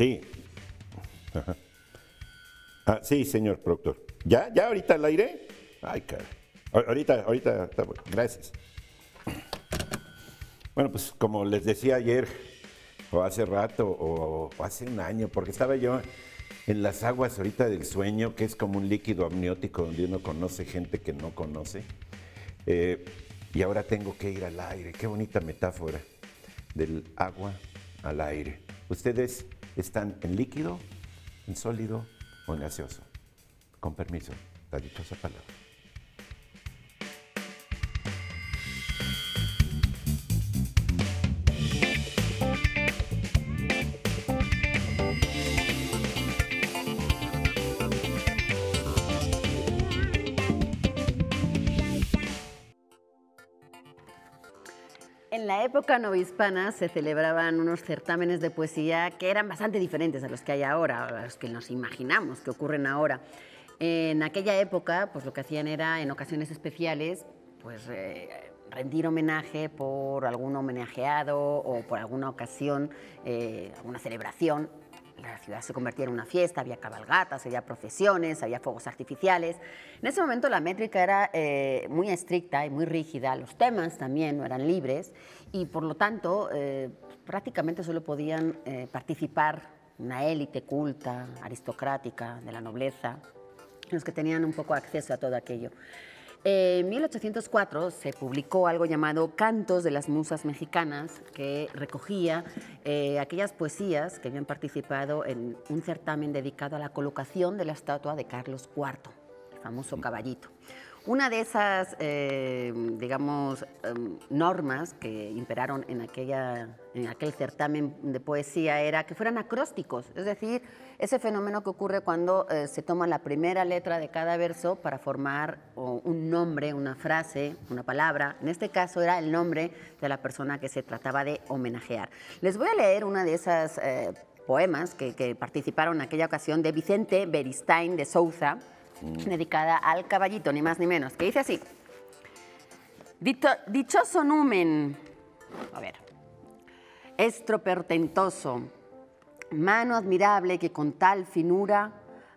Sí. Ah, sí, señor productor. ¿Ya? ¿Ya ahorita al aire? Ay, caray. Ahorita, ahorita, está Gracias. Bueno, pues como les decía ayer, o hace rato, o, hace un año, porque estaba yo en las aguas ahorita del sueño, que es como un líquido amniótico donde uno conoce gente que no conoce. Eh, y ahora tengo que ir al aire. Qué bonita metáfora del agua al aire. Ustedes están en líquido, en sólido o en gaseoso. Con permiso, la dichosa palabra. En época novohispana se celebraban unos certámenes de poesía que eran bastante diferentes a los que hay ahora, a los que nos imaginamos que ocurren ahora. En aquella época, pues lo que hacían era, en ocasiones especiales, pues rendir homenaje por algún homenajeado o por alguna ocasión, eh, alguna celebración la ciudad se convertía en una fiesta, había cabalgatas, había procesiones, había fuegos artificiales. En ese momento la métrica era eh, muy estricta y muy rígida, los temas también no eran libres y por lo tanto eh, prácticamente solo podían eh, participar una élite culta, aristocrática, de la nobleza, los que tenían un poco acceso a todo aquello. En 1804 se publicó algo llamado Cantos de las Musas Mexicanas, que recogía eh, aquellas poesías que habían participado en un certamen dedicado a la colocación de la estatua de Carlos IV, el famoso caballito. Una de esas, eh, digamos, em, normas que imperaron en, aquel certamen de poesía era que fueran acrósticos, es decir, ese fenómeno que ocurre cuando eh, se toma la primera letra de cada verso para formar un nombre, una frase, una palabra. En este caso era el nombre de la persona que se trataba de homenajear. Les voy a leer una de esas eh, poemas que, que participaron en aquella ocasión de Vicente Beristain de Souza dedicada al caballito, ni más ni menos, que dice así. dichoso numen, a ver, estropertentoso, mano admirable que con tal finura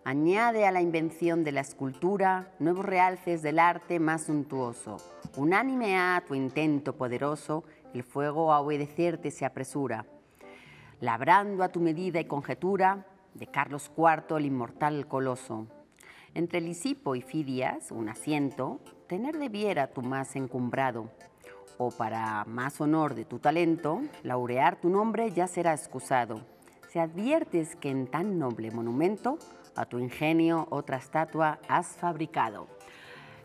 añade a la invención de la escultura nuevos realces del arte más suntuoso. Unánime a tu intento poderoso, el fuego a obedecerte se apresura. Labrando a tu medida y conjetura, de Carlos IV el inmortal coloso. Entre Lisipo y Fidias, un asiento, tener debiera tu más encumbrado. O para más honor de tu talento, laurear tu nombre ya será excusado. si adviertes que en tan noble monumento, a tu ingenio otra estatua has fabricado.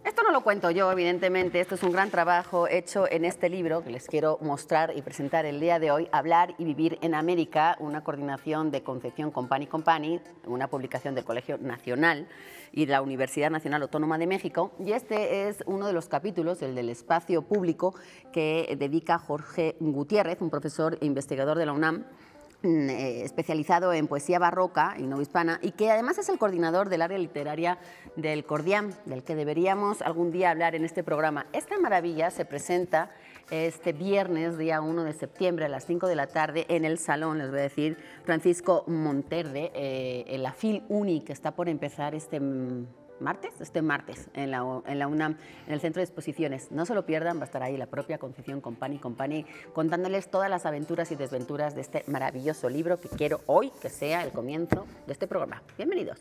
Esto no lo cuento yo, evidentemente. Esto es un gran trabajo hecho en este libro que les quiero mostrar y presentar el día de hoy, Hablar y Vivir en América, una coordinación de Concepción Company Company, una publicación del Colegio Nacional y de la Universidad Nacional Autónoma de México. Y este es uno de los capítulos, el del espacio público, que dedica Jorge Gutiérrez, un profesor e investigador de la UNAM Mm, eh, especializado en poesía barroca y no hispana y que además es el coordinador del área literaria del Cordián del que deberíamos algún día hablar en este programa. Esta maravilla se presenta este viernes, día 1 de septiembre, a las 5 de la tarde, en el Salón, les voy a decir, Francisco Monterde, en eh, la FIL UNI, que está por empezar este mm, martes, este martes, en la, UNAM, en el Centro de Exposiciones. No se lo pierdan, va a estar ahí la propia Concepción Company Company contándoles todas las aventuras y desventuras de este maravilloso libro que quiero hoy que sea el comienzo de este programa. Bienvenidos.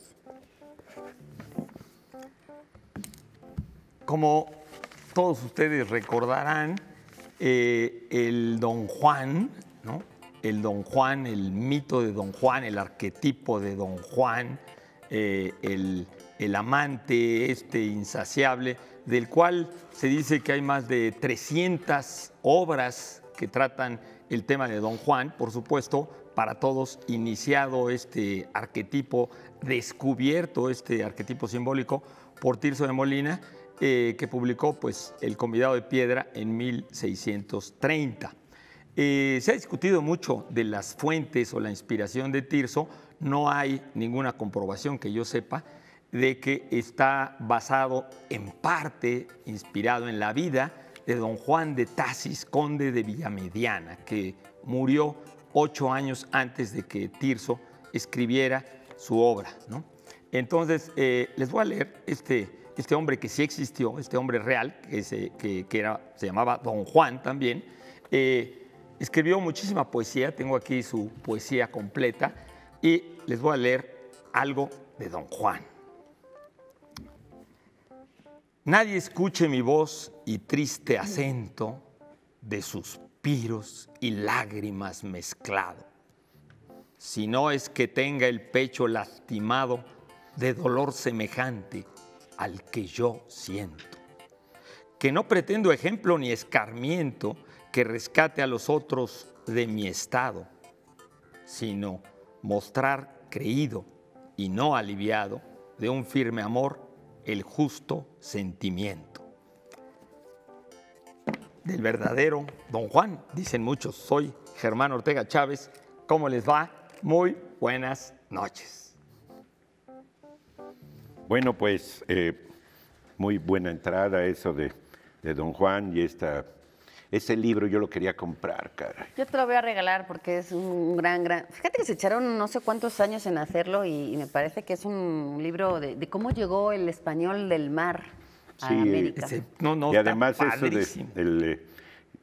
Como todos ustedes recordarán, eh, el Don Juan, ¿no? el Don Juan, el mito de Don Juan, el arquetipo de Don Juan, eh, el el amante este insaciable, del cual se dice que hay más de 300 obras que tratan el tema de Don Juan, por supuesto, para todos iniciado este arquetipo, descubierto este arquetipo simbólico por Tirso de Molina, eh, que publicó pues, El convidado de piedra en 1630. Eh, se ha discutido mucho de las fuentes o la inspiración de Tirso, no hay ninguna comprobación que yo sepa, de que está basado en parte, inspirado en la vida de don Juan de Tasis, conde de Villamediana, que murió ocho años antes de que Tirso escribiera su obra. Entonces, eh, les voy a leer este, este hombre que sí existió, este hombre real, que se, que, era, se llamaba don Juan también, eh, escribió muchísima poesía, tengo aquí su poesía completa, y les voy a leer algo de don Juan. Nadie escuche mi voz y triste acento de suspiros y lágrimas mezclado, si no es que tenga el pecho lastimado de dolor semejante al que yo siento, que no pretendo ejemplo ni escarmiento que rescate a los otros de mi estado, sino mostrar creído y no aliviado de un firme amor el justo sentimiento. Del verdadero don Juan, dicen muchos, soy Germán Ortega Chávez. ¿Cómo les va? Muy buenas noches. Bueno, pues eh, muy buena entrada eso de, de don Juan y esta ese libro yo lo quería comprar, cara. Yo te lo voy a regalar porque es un gran, gran... Fíjate que se echaron no sé cuántos años en hacerlo y, me parece que es un libro de, cómo llegó el español del mar a América. Ese, no, no, y además eso de,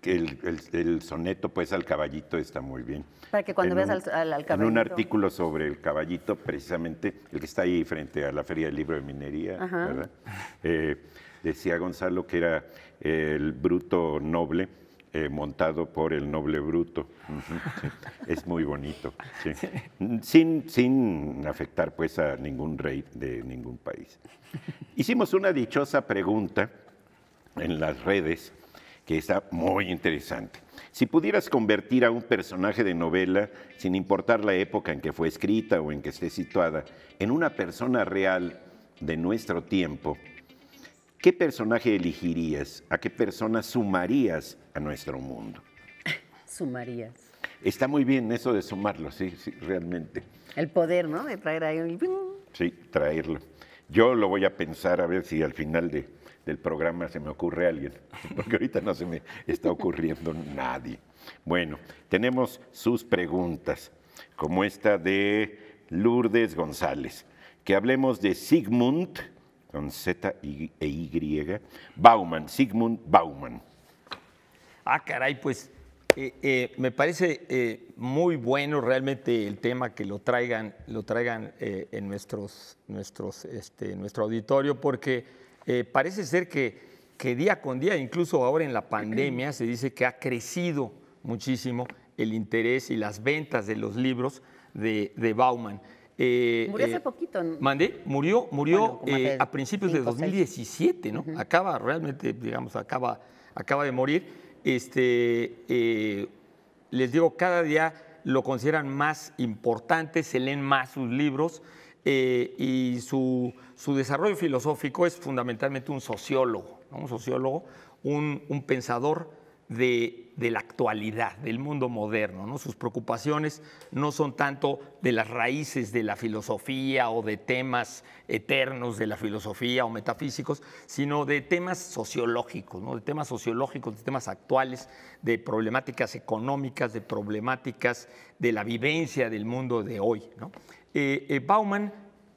eh, el, soneto pues al caballito está muy bien. Para que cuando veas al, caballito. En un artículo sobre el caballito, precisamente el que está ahí frente a la Feria del Libro de Minería, ¿verdad? Eh, decía Gonzalo que era el bruto noble. Eh, montado por el noble bruto. Es muy bonito. Sin, sin afectar pues a ningún rey de ningún país. Hicimos una dichosa pregunta en las redes que está muy interesante. Si pudieras convertir a un personaje de novela, sin importar la época en que fue escrita o en que esté situada, en una persona real de nuestro tiempo, ¿Qué personaje elegirías? ¿A qué persona sumarías a nuestro mundo? Sumarías. Está muy bien eso de sumarlo, sí, sí, realmente. El poder, ¿no? De traer ahí un... Sí, traerlo. Yo lo voy a pensar a ver si al final de, del programa se me ocurre alguien, porque ahorita no se me está ocurriendo nadie. Bueno, tenemos sus preguntas, como esta de Lourdes González. Que hablemos de Sigmund con Z y, e Y, Bauman, Sigmund Bauman. Ah, caray, pues eh, eh, me parece eh, muy bueno realmente el tema que lo traigan, lo traigan en nuestros, nuestros, este, nuestro auditorio, porque parece ser que, día con día, incluso ahora en la pandemia, se dice que ha crecido muchísimo el interés y las ventas de los libros de, de Bauman. Eh, murió hace eh, poquito. Mandé, murió, murió eh, a principios de 2017, ¿no? Acaba, realmente, digamos, acaba, acaba de morir. Este, les digo, cada día lo consideran más importante, se leen más sus libros y su, desarrollo filosófico es fundamentalmente un sociólogo, ¿no? un sociólogo, un, un pensador de, la actualidad, del mundo moderno. Sus preocupaciones no son tanto de las raíces de la filosofía o de temas eternos de la filosofía o metafísicos, sino de temas sociológicos, ¿no? de temas sociológicos, de temas actuales, de problemáticas económicas, de problemáticas de la vivencia del mundo de hoy. ¿no? Eh, eh, Bauman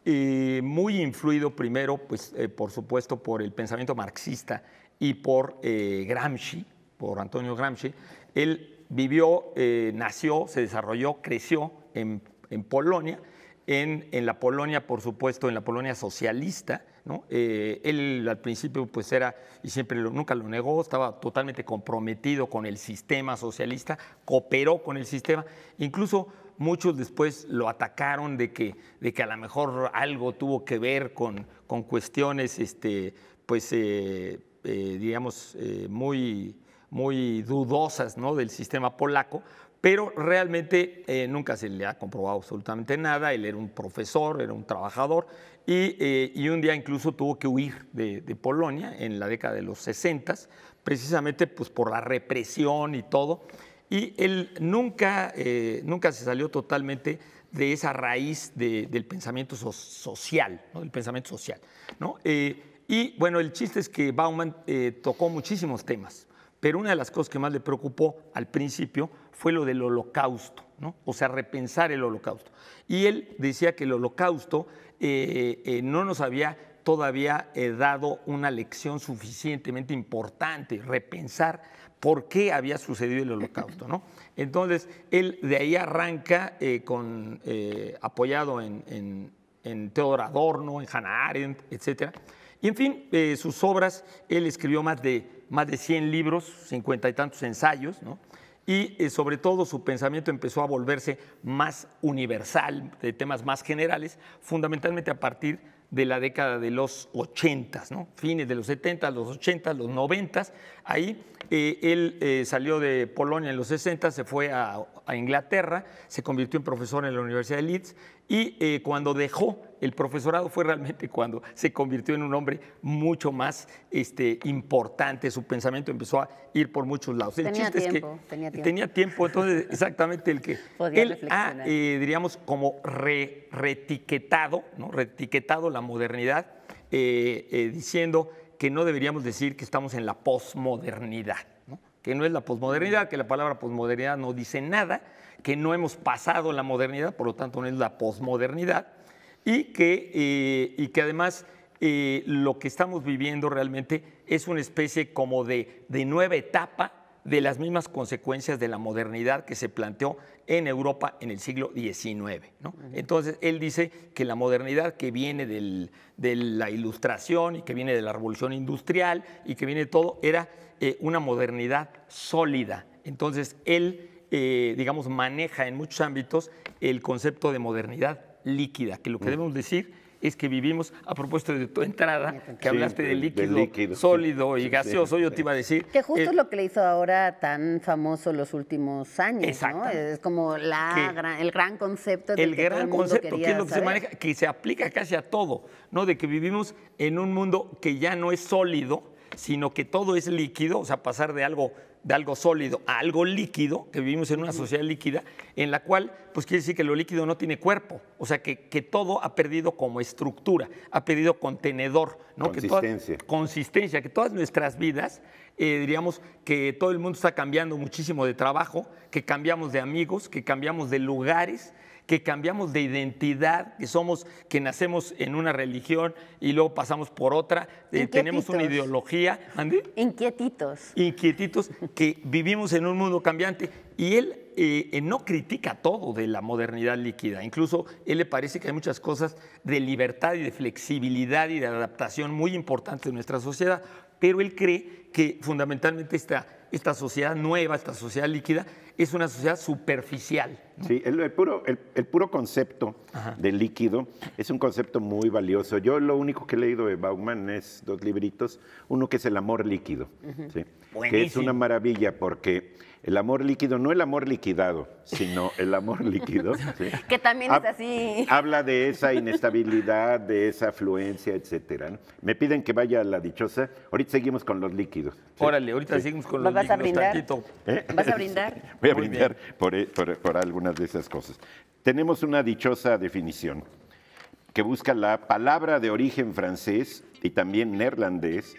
eh, muy influido primero, pues, por supuesto, por el pensamiento marxista y por Gramsci, por Antonio Gramsci, él vivió, eh, nació, se desarrolló, creció en, Polonia, en, en, la Polonia, por supuesto, en la Polonia socialista. ¿no? Eh, él al principio pues era, y siempre nunca lo negó, estaba totalmente comprometido con el sistema socialista, cooperó con el sistema, incluso muchos después lo atacaron de que, de que a lo mejor algo tuvo que ver con, con cuestiones, este, pues, eh, digamos, muy muy dudosas ¿no? del sistema polaco, pero realmente eh, nunca se le ha comprobado absolutamente nada. Él era un profesor, era un trabajador y, eh, un día incluso tuvo que huir de, Polonia en la década de los 60, precisamente pues, por la represión y todo. Y él nunca, eh, nunca se salió totalmente de esa raíz del pensamiento social, del pensamiento social. y bueno, el chiste es que Bauman tocó muchísimos temas, pero una de las cosas que más le preocupó al principio fue lo del holocausto, ¿no? o sea, repensar el holocausto. Y él decía que el holocausto eh, eh, no nos había todavía eh, dado una lección suficientemente importante, repensar por qué había sucedido el holocausto. ¿no? Entonces, él de ahí arranca con, apoyado en, en, Adorno, en Hannah Arendt, etcétera y en fin, eh, sus obras, él escribió más de, más de 100 libros, 50 y tantos ensayos, ¿no? y eh, sobre todo su pensamiento empezó a volverse más universal, de temas más generales, fundamentalmente a partir de la década de los 80, ¿no? fines de los 70, los 80, los 90. Ahí eh, él salió de Polonia en los 60, se fue a, a, Inglaterra, se convirtió en profesor en la Universidad de Leeds y eh, cuando dejó el profesorado fue realmente cuando se convirtió en un hombre mucho más este, importante. Su pensamiento empezó a ir por muchos lados. Tenía, el chiste tiempo, es que tenía tiempo. Tenía tiempo, entonces exactamente el que Podía él ha, eh, diríamos, como re, retiquetado, retiquetado la modernidad, eh, diciendo que no deberíamos decir que estamos en la posmodernidad, que no es la posmodernidad, mm. que la palabra posmodernidad no dice nada, que no hemos pasado la modernidad, por lo tanto no es la posmodernidad, y que, eh, y que además eh, lo que estamos viviendo realmente es una especie como de, de nueva etapa de las mismas consecuencias de la modernidad que se planteó en Europa en el siglo XIX. Entonces, él dice que la modernidad que viene de la ilustración y que viene de la revolución industrial y que viene de todo, era eh, una modernidad sólida. Entonces, él eh, digamos, maneja en muchos ámbitos el concepto de modernidad líquida, que lo que mm. debemos decir es que vivimos, a propósito de tu entrada, que hablaste de líquido, sólido y gaseoso, yo te iba a decir. Que justo es eh, lo que le hizo ahora tan famoso los últimos años, ¿no? Es como el gran concepto de que concepto, que es lo que se maneja, que se aplica casi a todo, ¿no? De que vivimos en un mundo que ya no es sólido, sino que todo es líquido, o sea, pasar de algo de algo sólido a algo líquido, que vivimos en una sociedad líquida, en la cual, pues quiere decir que lo líquido no tiene cuerpo, o sea, que, todo ha perdido como estructura, ha perdido contenedor, Consistencia. Que consistencia, que todas nuestras vidas, eh, diríamos que todo el mundo está cambiando muchísimo de trabajo, que cambiamos de amigos, que cambiamos de lugares, que cambiamos de identidad, que somos, que nacemos en una religión y luego pasamos por otra, eh, tenemos una ideología. Inquietitos. Inquietitos, que vivimos en un mundo cambiante. Y él eh, eh, no critica todo de la modernidad líquida. Incluso él le parece que hay muchas cosas de libertad y de flexibilidad y de adaptación muy importantes en nuestra sociedad. Pero él cree que fundamentalmente está esta sociedad nueva, esta sociedad líquida, es una sociedad superficial. Sí, el, puro, el, puro concepto del de líquido es un concepto muy valioso. Yo lo único que he leído de Bauman es dos libritos, uno que es El amor líquido, que es una maravilla porque el amor líquido, no el amor liquidado, sino el amor líquido. que también es así. Habla de esa inestabilidad, de esa afluencia, etcétera. Me piden que vaya a la dichosa. Ahorita seguimos con los líquidos. Órale, ahorita seguimos con los vas A brindar? ¿Eh? ¿Vas a brindar? Voy a brindar eh, por, por algunas de esas cosas. Tenemos una dichosa definición que busca la palabra de origen francés y también neerlandés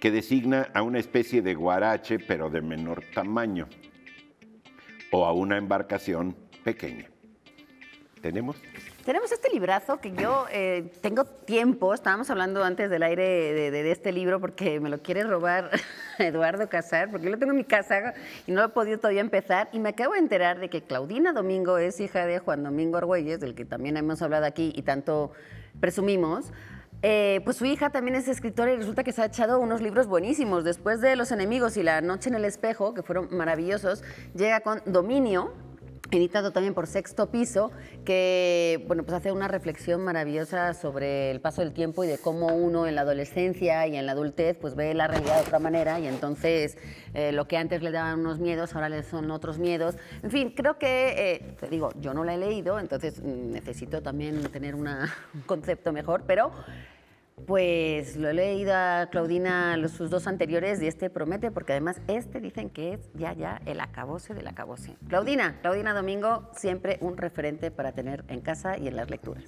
que designa a una especie de guarache pero de menor tamaño o a una embarcación pequeña. ¿Tenemos? Tenemos este librazo que yo eh, tengo tiempo, estábamos hablando antes del aire de, este libro porque me lo quiere robar Eduardo Casar, porque yo lo tengo en mi casa y no lo he podido todavía empezar. Y me acabo de enterar de que Claudina Domingo es hija de Juan Domingo Argüelles, del que también hemos hablado aquí y tanto presumimos. Eh, pues su hija también es escritora y resulta que se ha echado unos libros buenísimos. Después de Los enemigos y La noche en el espejo, que fueron maravillosos, llega con Dominio, editado también por Sexto Piso, que bueno, pues hace una reflexión maravillosa sobre el paso del tiempo y de cómo uno en la adolescencia y en la adultez pues ve la realidad de otra manera y entonces eh, lo que antes le daban unos miedos ahora le son otros miedos. En fin, creo que, eh, te digo, yo no la he leído, entonces mm, necesito también tener un concepto mejor, pero... Pues lo he leído a Claudina sus dos anteriores y este promete, porque además este dicen que es ya, ya el acabose del acabose. Claudina, Claudina Domingo, siempre un referente para tener en casa y en las lecturas.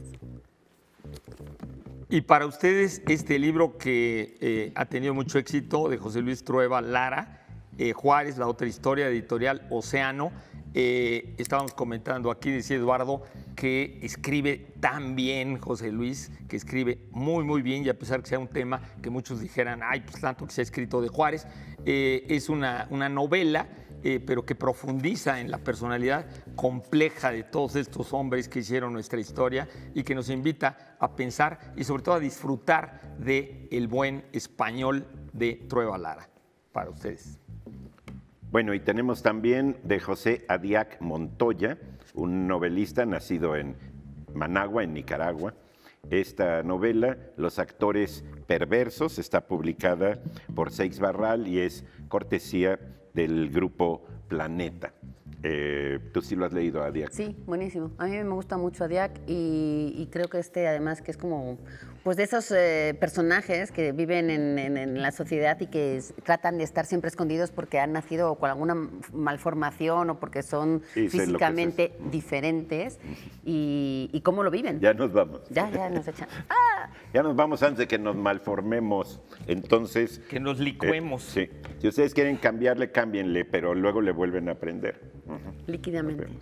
Y para ustedes, este libro que eh, ha tenido mucho éxito de José Luis Trueba Lara, eh, Juárez, la otra historia editorial Océano, eh, estábamos comentando aquí, decía Eduardo, que escribe tan bien José Luis, que escribe muy, muy bien, y a pesar que sea un tema que muchos dijeran, ay, pues tanto que se ha escrito de Juárez, eh, es una, novela, eh, pero que profundiza en la personalidad compleja de todos estos hombres que hicieron nuestra historia y que nos invita a pensar y sobre todo a disfrutar de el buen español de Trueba Lara. Para ustedes. Bueno, y tenemos también de José Adiac Montoya, un novelista nacido en Managua, en Nicaragua. Esta novela, Los actores perversos, está publicada por Seix Barral y es cortesía del grupo Planeta. Eh, Tú sí lo has leído a Diac. Sí, buenísimo. A mí me gusta mucho a y, creo que este, además, que es como pues de esos eh, personajes que viven en, la sociedad y que tratan de estar siempre escondidos porque han nacido con alguna malformación o porque son físicamente diferentes y, cómo lo viven. Ya nos vamos. Ya, ya nos echan. Ya nos vamos antes de que nos malformemos. Entonces. Que nos licuemos. Eh, sí. Si ustedes quieren cambiarle, cámbienle, pero luego le vuelven a aprender líquidamente.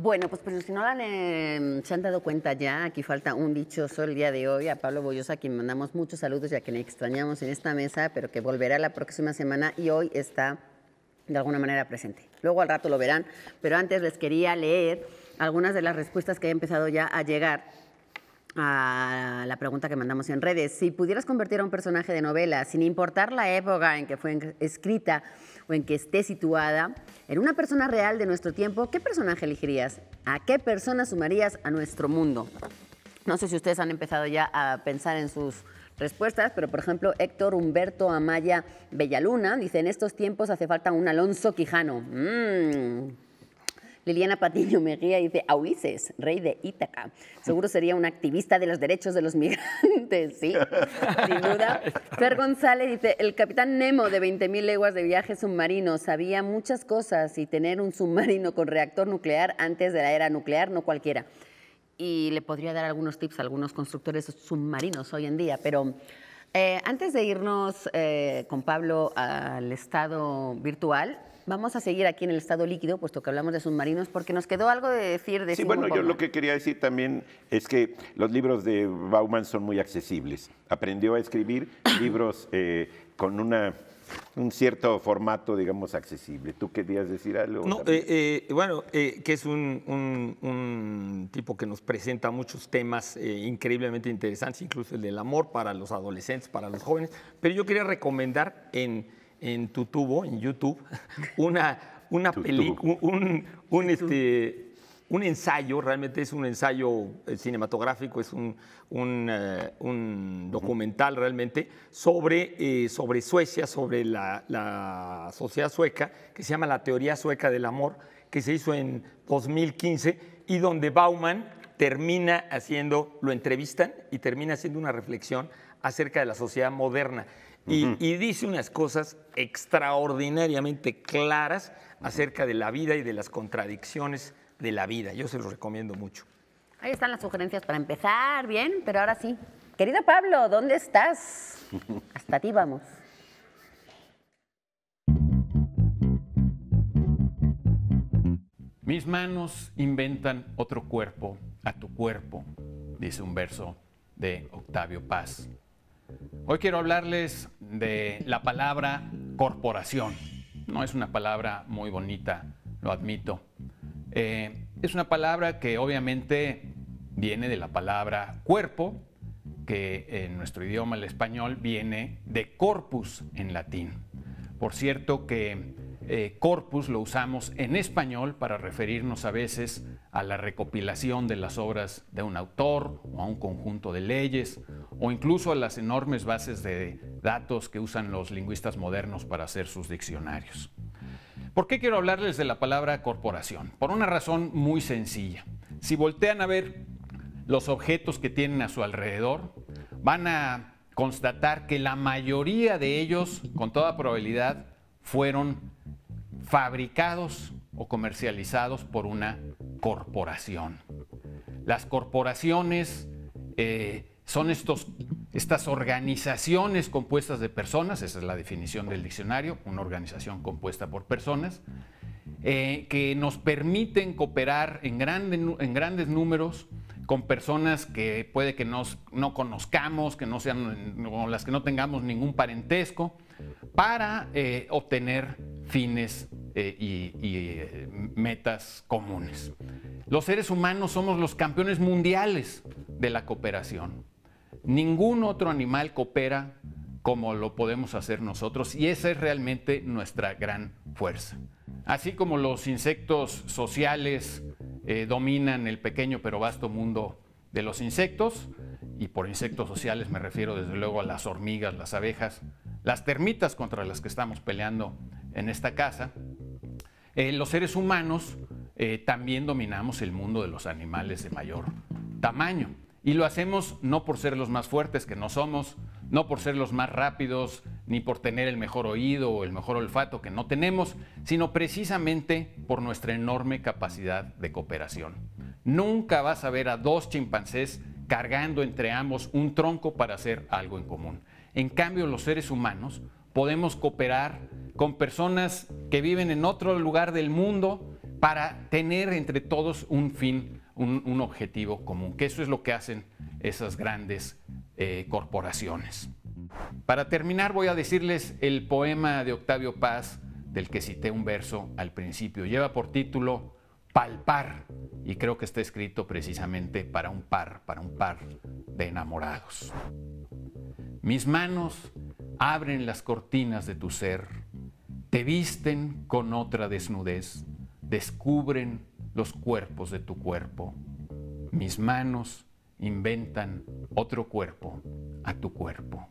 Bueno, pues, pues si no em, se han dado cuenta ya, aquí falta un dichoso el día de hoy a Pablo Boyosa, a quien mandamos muchos saludos y a quien extrañamos en esta mesa, pero que volverá la próxima semana y hoy está de alguna manera presente. Luego al rato lo verán, pero antes les quería leer algunas de las respuestas que he empezado ya a llegar a la pregunta que mandamos en redes. Si pudieras convertir a un personaje de novela, sin importar la época en que fue escrita, o en que esté situada en una persona real de nuestro tiempo, ¿qué personaje elegirías? ¿A qué persona sumarías a nuestro mundo? No sé si ustedes han empezado ya a pensar en sus respuestas, pero por ejemplo Héctor Humberto Amaya Bellaluna dice, en estos tiempos hace falta un Alonso Quijano. Mm. Liliana Patiño Mejía dice, a rey de Ítaca, seguro sería un activista de los derechos de los migrantes, sí, sin duda. Fer González dice, el capitán Nemo de 20.000 leguas de viaje submarino sabía muchas cosas y tener un submarino con reactor nuclear antes de la era nuclear, no cualquiera. Y le podría dar algunos tips a algunos constructores submarinos hoy en día, pero... Eh, antes de irnos eh, con Pablo al estado virtual, Vamos a seguir aquí en el estado líquido, puesto que hablamos de submarinos, porque nos quedó algo de decir de Sí, bueno, yo lo que quería decir también es que los libros de Bauman son muy accesibles. Aprendió a escribir libros eh, con una un cierto formato, digamos, accesible. ¿Tú querías decir algo? No, eh, eh, bueno, que es un, tipo que nos presenta muchos temas increíblemente interesantes, incluso el del amor para los adolescentes, para los jóvenes, pero yo quería recomendar en en tu tubo, en YouTube, una, película, este, un, ensayo, realmente es un ensayo eh, cinematográfico, es un, eh, documental realmente, sobre, eh, sobre Suecia, sobre la, la, sociedad sueca, que se llama La Teoría Sueca del Amor, que se hizo en 2015 y donde Bauman termina haciendo, lo entrevistan y termina haciendo una reflexión acerca de la sociedad moderna y, dice unas cosas extraordinariamente claras acerca de la vida y de las contradicciones de la vida. Yo se los recomiendo mucho. Ahí están las sugerencias para empezar, bien, pero ahora sí. Querido Pablo, ¿dónde estás? Hasta ti vamos. Mis manos inventan otro cuerpo a tu cuerpo, dice un verso de Octavio Paz. Hoy quiero hablarles de la palabra corporación. No es una palabra muy bonita, lo admito. Eh, es una palabra que obviamente viene de la palabra cuerpo, que en nuestro idioma, el español, viene de corpus en latín. Por cierto que eh, corpus lo usamos en español para referirnos a veces a a la recopilación de las obras de un autor o a un conjunto de leyes o incluso a las enormes bases de datos que usan los lingüistas modernos para hacer sus diccionarios. ¿Por qué quiero hablarles de la palabra corporación? Por una razón muy sencilla. Si voltean a ver los objetos que tienen a su alrededor, van a constatar que la mayoría de ellos, con toda probabilidad, fueron fabricados o comercializados por una corporación. Las corporaciones eh, son estas organizaciones compuestas de personas, esa es la definición del diccionario, una organización compuesta por personas, eh, que nos permiten cooperar en, grandes números con personas que puede que no conozcamos, que no sean, con las que no tengamos ningún parentesco, para eh, obtener fines eh, y, eh, metas comunes. Los seres humanos somos los campeones mundiales de la cooperación. Ningún otro animal coopera como lo podemos hacer nosotros y esa es realmente nuestra gran fuerza. Así como los insectos sociales dominan el pequeño pero vasto mundo de los insectos, y por insectos sociales me refiero desde luego a las hormigas, las abejas, las termitas contra las que estamos peleando en esta casa, eh, los seres humanos eh, también dominamos el mundo de los animales de mayor tamaño. Y lo hacemos no por ser los más fuertes que no somos, no por ser los más rápidos, ni por tener el mejor oído o el mejor olfato que no tenemos, sino precisamente por nuestra enorme capacidad de cooperación. Nunca vas a ver a dos chimpancés cargando entre ambos un tronco para hacer algo en común. En cambio, los seres humanos podemos cooperar con personas que viven en otro lugar del mundo para tener entre todos un fin, un, objetivo común, que eso es lo que hacen esas grandes eh, corporaciones. Para terminar voy a decirles el poema de Octavio Paz, del que cité un verso al principio. Lleva por título Palpar y creo que está escrito precisamente para un par, para un par de enamorados. Mis manos abren las cortinas de tu ser, te visten con otra desnudez, descubren los cuerpos de tu cuerpo. Mis manos inventan otro cuerpo a tu cuerpo.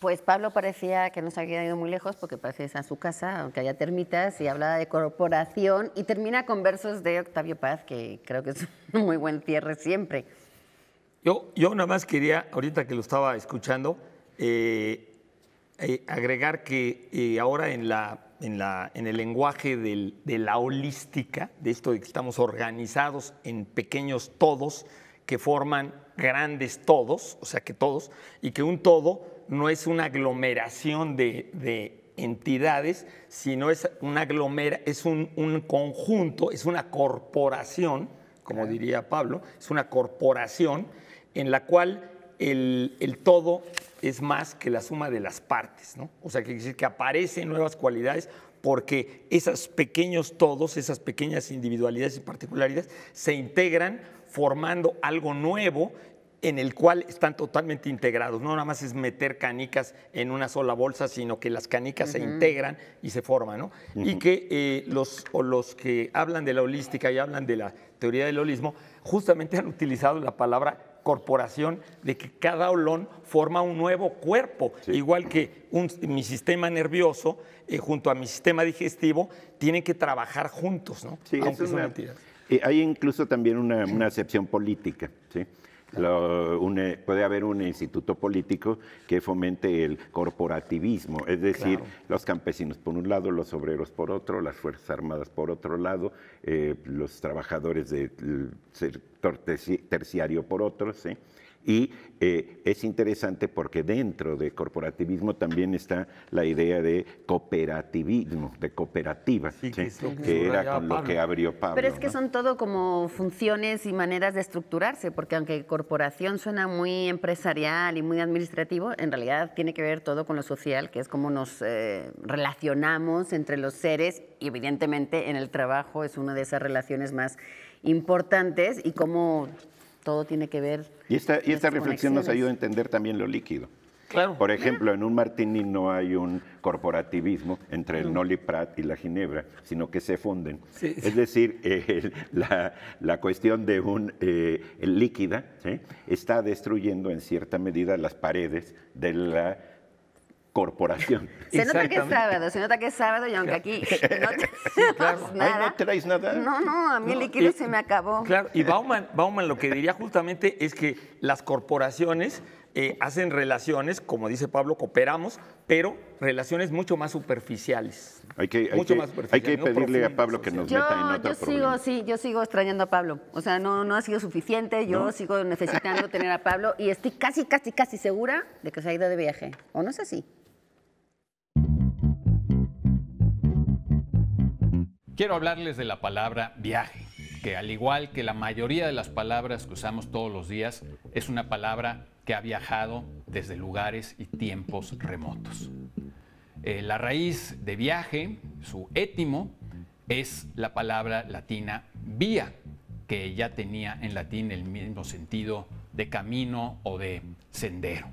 Pues Pablo parecía que no se había ido muy lejos porque parece pues, a su casa, aunque haya termitas, y hablaba de corporación y termina con versos de Octavio Paz, que creo que es un muy buen cierre siempre. Yo, yo nada más quería, ahorita que lo estaba escuchando, eh, eh, agregar que eh, ahora en, la, en, la, en el lenguaje de la holística, de esto de que estamos organizados en pequeños todos que forman grandes todos, o sea que todos, y que un todo no es una aglomeración de, entidades, sino es una aglomera, es un, conjunto, es una corporación, como diría Pablo, es una corporación en la cual el, todo es más que la suma de las partes, O sea, que que aparecen nuevas cualidades porque esos pequeños todos, esas pequeñas individualidades y particularidades se integran formando algo nuevo en el cual están totalmente integrados. No nada más es meter canicas en una sola bolsa, sino que las canicas se integran y se forman. Y que eh, los, los que hablan de la holística y hablan de la teoría del holismo, justamente han utilizado la palabra corporación de que cada olón forma un nuevo cuerpo, igual que mi sistema nervioso eh, junto a mi sistema digestivo tienen que trabajar juntos, ¿no? Sí, es eh, hay incluso también una, una acepción política, ¿sí? Lo, puede haber un instituto político que fomente el corporativismo, es decir, los campesinos por un lado, los obreros por otro, las Fuerzas Armadas por otro lado, eh, los trabajadores del sector terciario por otro, ¿sí? Y eh, es interesante porque dentro de corporativismo también está la idea de cooperativismo, de cooperativa, que, era con lo que abrió Pablo. Pero es que son todo como funciones y maneras de estructurarse, porque aunque corporación suena muy empresarial y muy administrativo, en realidad tiene que ver todo con lo social, que es cómo nos eh, relacionamos entre los seres y evidentemente en el trabajo es una de esas relaciones más importantes y cómo todo tiene que ver. Y esta, y esta reflexión nos ayuda a entender también lo líquido. Claro. Por ejemplo, en un martini no hay un corporativismo entre el Noli Prat y la Ginebra, sino que se funden. Es decir, eh, la, cuestión de un eh, líquida está destruyendo en cierta medida las paredes de la corporación. Se nota que es sábado, se nota que es sábado y aunque aquí no no traes nada. No, no, a mí el líquido se me acabó. Claro, y Bauman, lo que diría justamente es que las corporaciones eh, hacen relaciones, como dice Pablo, cooperamos, pero relaciones mucho más superficiales. Hay que, hay que pedirle a Pablo que nos meta en otro Yo sigo, sí, yo sigo extrañando a Pablo. O sea, no, no ha sido suficiente. Yo sigo necesitando tener a Pablo y estoy casi, casi, casi segura de que se ha ido de viaje. ¿O no es así? Quiero hablarles de la palabra viaje, que al igual que la mayoría de las palabras que usamos todos los días, es una palabra que ha viajado desde lugares y tiempos remotos. Eh, la raíz de viaje, su étimo, es la palabra latina vía, que ya tenía en latín el mismo sentido de camino o de sendero.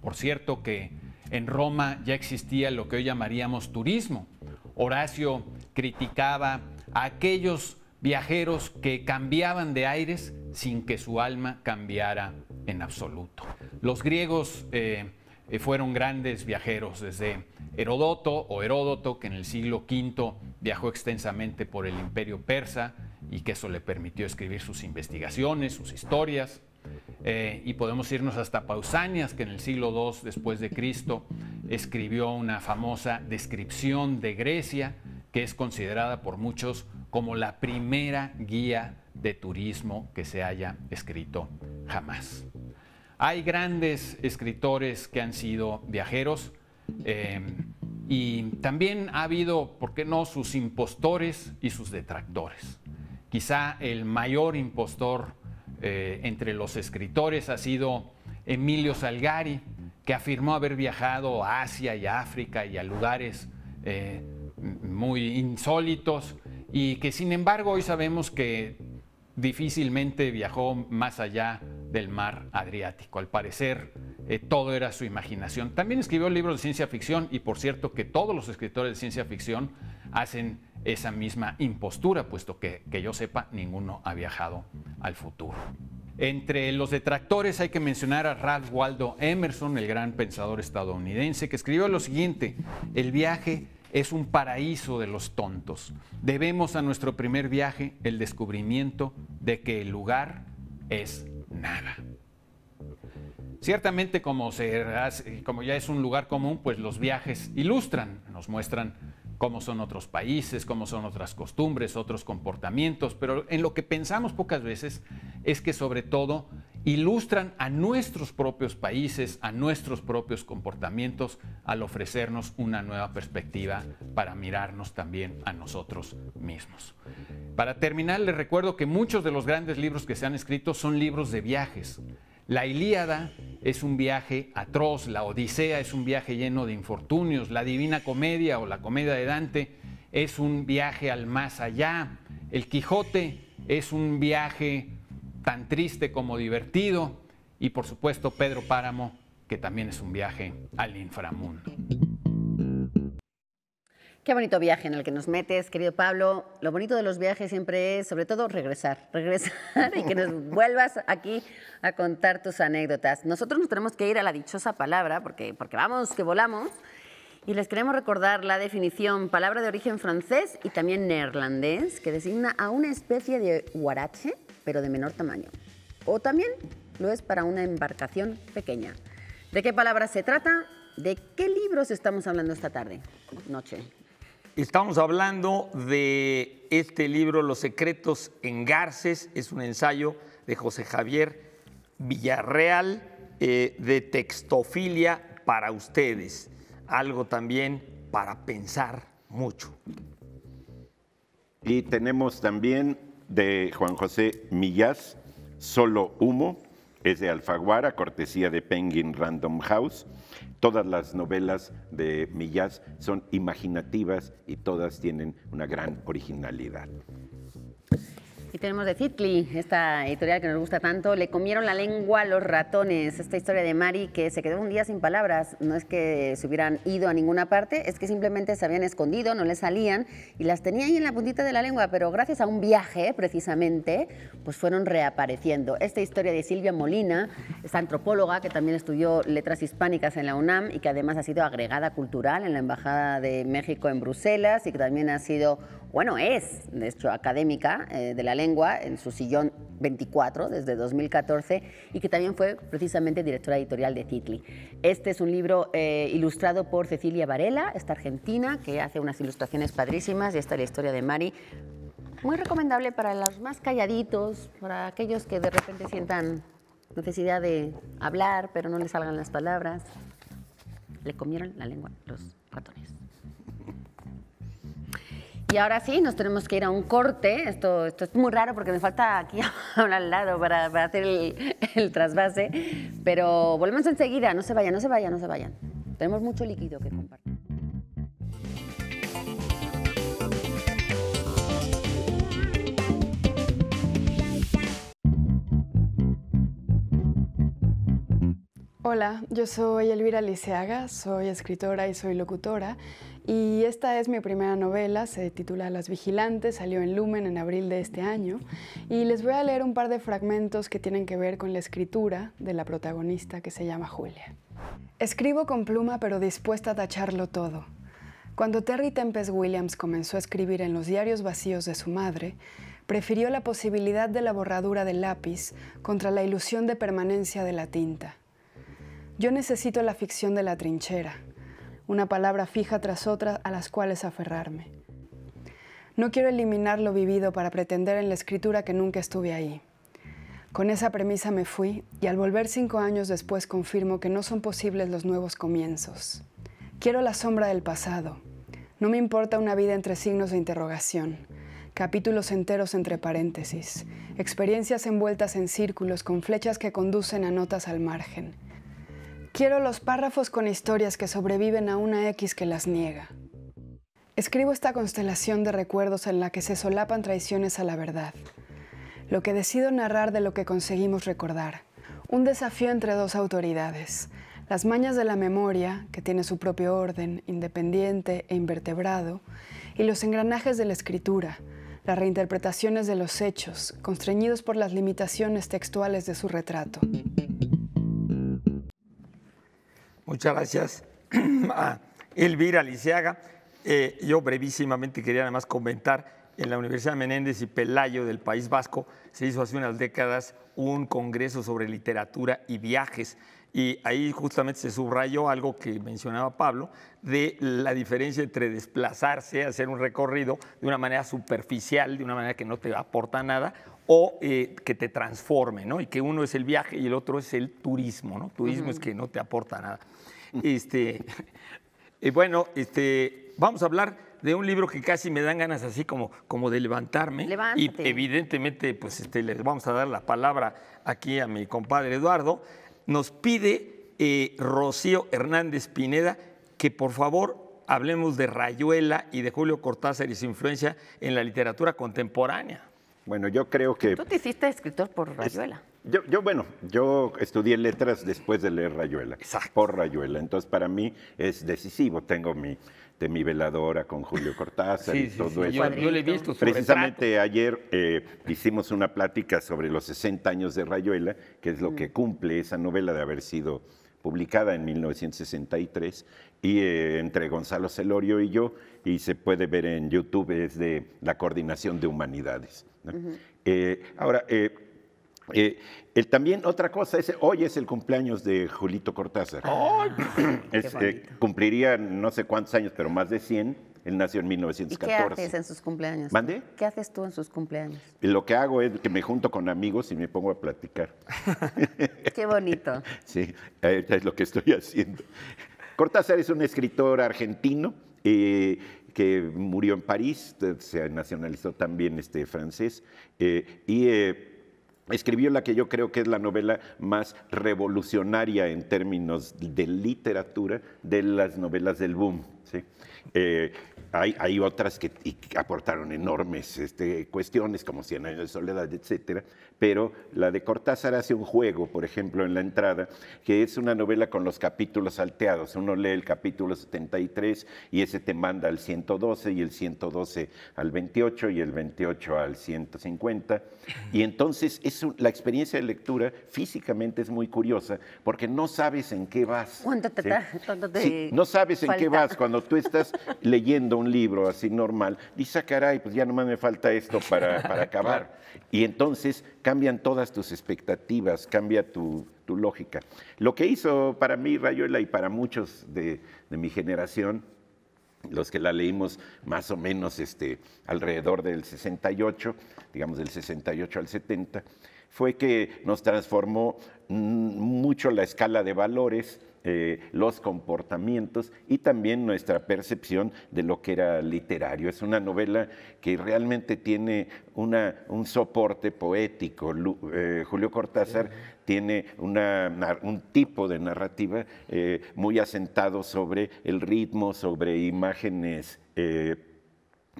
Por cierto que en Roma ya existía lo que hoy llamaríamos turismo, Horacio criticaba a aquellos viajeros que cambiaban de aires sin que su alma cambiara en absoluto. Los griegos eh, fueron grandes viajeros desde Heródoto o Heródoto, que en el siglo V viajó extensamente por el imperio persa y que eso le permitió escribir sus investigaciones, sus historias. Eh, y podemos irnos hasta Pausanias, que en el siglo II después de Cristo escribió una famosa descripción de Grecia que es considerada por muchos como la primera guía de turismo que se haya escrito jamás. Hay grandes escritores que han sido viajeros em, y también ha habido, ¿por qué no?, sus impostores y sus detractores. Quizá el mayor impostor eh, entre los escritores ha sido Emilio Salgari, que afirmó haber viajado a Asia y a África y a lugares eh, muy insólitos y que sin embargo hoy sabemos que difícilmente viajó más allá del mar Adriático. Al parecer, eh, todo era su imaginación. También escribió libros de ciencia ficción y por cierto que todos los escritores de ciencia ficción hacen esa misma impostura, puesto que, que yo sepa, ninguno ha viajado al futuro. Entre los detractores hay que mencionar a Ralph Waldo Emerson, el gran pensador estadounidense, que escribió lo siguiente, el viaje es un paraíso de los tontos. Debemos a nuestro primer viaje el descubrimiento de que el lugar es nada. Ciertamente, como, como ya es un lugar común, pues los viajes ilustran, nos muestran cómo son otros países, cómo son otras costumbres, otros comportamientos, pero en lo que pensamos pocas veces es que sobre todo ilustran a nuestros propios países, a nuestros propios comportamientos, al ofrecernos una nueva perspectiva para mirarnos también a nosotros mismos. Para terminar, les recuerdo que muchos de los grandes libros que se han escrito son libros de viajes. La Ilíada es un viaje atroz, la Odisea es un viaje lleno de infortunios, la Divina Comedia o la Comedia de Dante es un viaje al más allá, el Quijote es un viaje tan triste como divertido y por supuesto Pedro Páramo, que también es un viaje al inframundo. Qué bonito viaje en el que nos metes, querido Pablo. Lo bonito de los viajes siempre es, sobre todo, regresar, regresar y que nos vuelvas aquí a contar tus anécdotas. Nosotros nos tenemos que ir a la dichosa palabra, porque, porque vamos, que volamos. Y les queremos recordar la definición, palabra de origen francés y también neerlandés, que designa a una especie de huarache, pero de menor tamaño. O también lo es para una embarcación pequeña. ¿De qué palabra se trata? ¿De qué libros estamos hablando esta tarde? Noche. Estamos hablando de este libro, Los secretos en Garces, es un ensayo de José Javier Villarreal eh, de textofilia para ustedes, algo también para pensar mucho. Y tenemos también de Juan José Millas, Solo Humo, es de Alfaguara, cortesía de Penguin Random House. Todas las novelas de Millas son imaginativas y todas tienen una gran originalidad. Y tenemos de Citli, esta editorial que nos gusta tanto, Le comieron la lengua a los ratones, esta historia de Mari que se quedó un día sin palabras, no es que se hubieran ido a ninguna parte, es que simplemente se habían escondido, no le salían y las tenía ahí en la puntita de la lengua, pero gracias a un viaje precisamente, pues fueron reapareciendo. Esta historia de Silvia Molina, esta antropóloga que también estudió letras hispánicas en la UNAM y que además ha sido agregada cultural en la Embajada de México en Bruselas y que también ha sido bueno, es, de hecho, académica eh, de la lengua en su sillón 24 desde 2014 y que también fue precisamente directora editorial de Titli. Este es un libro eh, ilustrado por Cecilia Varela, esta argentina que hace unas ilustraciones padrísimas y esta es la historia de Mari. Muy recomendable para los más calladitos, para aquellos que de repente sientan necesidad de hablar pero no les salgan las palabras. Le comieron la lengua los ratones. Y ahora sí, nos tenemos que ir a un corte. Esto, esto es muy raro porque me falta aquí al lado para, hacer el, el, trasvase. Pero volvemos enseguida. No se vayan, no se vayan, no se vayan. Tenemos mucho líquido que compartir. Hola, yo soy Elvira Liceaga, soy escritora y soy locutora. Y esta es mi primera novela, se titula Las Vigilantes, salió en Lumen en abril de este año. Y les voy a leer un par de fragmentos que tienen que ver con la escritura de la protagonista que se llama Julia. Escribo con pluma pero dispuesta a tacharlo todo. Cuando Terry Tempest Williams comenzó a escribir en los diarios vacíos de su madre, prefirió la posibilidad de la borradura del lápiz contra la ilusión de permanencia de la tinta. Yo necesito la ficción de la trinchera, una palabra fija tras otra a las cuales aferrarme. No quiero eliminar lo vivido para pretender en la escritura que nunca estuve ahí. Con esa premisa me fui y al volver cinco años después confirmo que no son posibles los nuevos comienzos. Quiero la sombra del pasado. No me importa una vida entre signos de interrogación, capítulos enteros entre paréntesis, experiencias envueltas en círculos con flechas que conducen a notas al margen Quiero los párrafos con historias que sobreviven a una X que las niega. Escribo esta constelación de recuerdos en la que se solapan traiciones a la verdad. Lo que decido narrar de lo que conseguimos recordar. Un desafío entre dos autoridades. Las mañas de la memoria, que tiene su propio orden, independiente e invertebrado, y los engranajes de la escritura, las reinterpretaciones de los hechos, constreñidos por las limitaciones textuales de su retrato. Muchas gracias a Elvira Lisiaga. Eh, yo brevísimamente quería además comentar, en la Universidad Menéndez y Pelayo del País Vasco se hizo hace unas décadas un congreso sobre literatura y viajes. Y ahí justamente se subrayó algo que mencionaba Pablo, de la diferencia entre desplazarse, hacer un recorrido de una manera superficial, de una manera que no te aporta nada, o eh, que te transforme, ¿no? Y que uno es el viaje y el otro es el turismo, ¿no? Turismo es que no te aporta nada. Este, eh, bueno, este, vamos a hablar de un libro que casi me dan ganas así como, como de levantarme. Y evidentemente, pues este, les vamos a dar la palabra aquí a mi compadre Eduardo. Nos pide eh, Rocío Hernández Pineda que por favor hablemos de Rayuela y de Julio Cortázar y su influencia en la literatura contemporánea. Bueno, yo creo que... Tú te hiciste escritor por Rayuela. yo, yo, bueno, yo estudié letras después de leer Rayuela, Exacto. por Rayuela. Entonces, para mí es decisivo. Tengo mi, de mi veladora con Julio Cortázar y todo sí, eso. Yo, le he visto Precisamente ayer eh, hicimos una plática sobre los 60 años de Rayuela, que es lo que cumple esa novela de haber sido publicada en 1963, y eh, entre Gonzalo Celorio y yo, y se puede ver en YouTube, es de la Coordinación de Humanidades. Eh, ahora, eh, eh, también otra cosa, es, hoy es el cumpleaños de Julito Cortázar. cumpliría no sé cuántos años, pero más de 100. Él nació en 1914. qué haces en sus cumpleaños? ¿Qué haces tú en sus cumpleaños? Lo que hago es que me junto con amigos y me pongo a platicar. qué bonito. Sí, es lo que estoy haciendo. Cortázar es un escritor argentino. Eh, que murió en París, se nacionalizó también este, francés, eh, y eh, escribió la que yo creo que es la novela más revolucionaria en términos de literatura de las novelas del boom. ¿sí? Eh, hay, hay, otras que, aportaron enormes este, cuestiones, como Cien años de soledad, etcétera, pero la de Cortázar hace un juego, por ejemplo, en la entrada, que es una novela con los capítulos salteados. Uno lee el capítulo 73 y ese te manda al 112 y el 112 al 28 y el 28 al 150. Y entonces es la experiencia de lectura físicamente es muy curiosa porque no sabes en qué vas. te no sabes en qué vas cuando tú estás leyendo un libro así normal. Dices, ah, caray, pues ya nomás me falta esto para, para acabar. Y entonces cambian todas tus expectativas, cambia tu, lógica. Lo que hizo para mí Rayuela y para muchos de, de mi generación, los que la leímos más o menos este, alrededor del 68, digamos del 68 al 70, fue que nos transformó mm, mucho la escala de valores, eh, los comportamientos y también nuestra percepción de lo que era literario. Es una novela que realmente tiene una, un soporte poético. Eh, Julio Cortázar tiene una, un tipo de narrativa eh, muy asentado sobre el ritmo, sobre imágenes. Eh,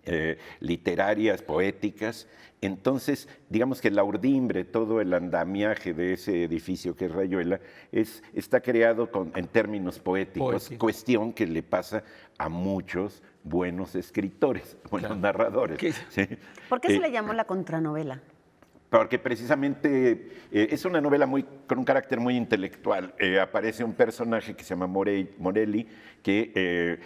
eh, literarias, poéticas. Entonces, digamos que la urdimbre, todo el andamiaje de ese edificio que es Rayuela, es, está creado con, en términos poéticos, cuestión que le pasa a muchos buenos escritores, buenos narradores. ¿Por qué se le eh, llamó la contranovela? porque precisamente eh, es una novela muy, con un carácter muy intelectual. aparece un personaje que se llama Morelli, que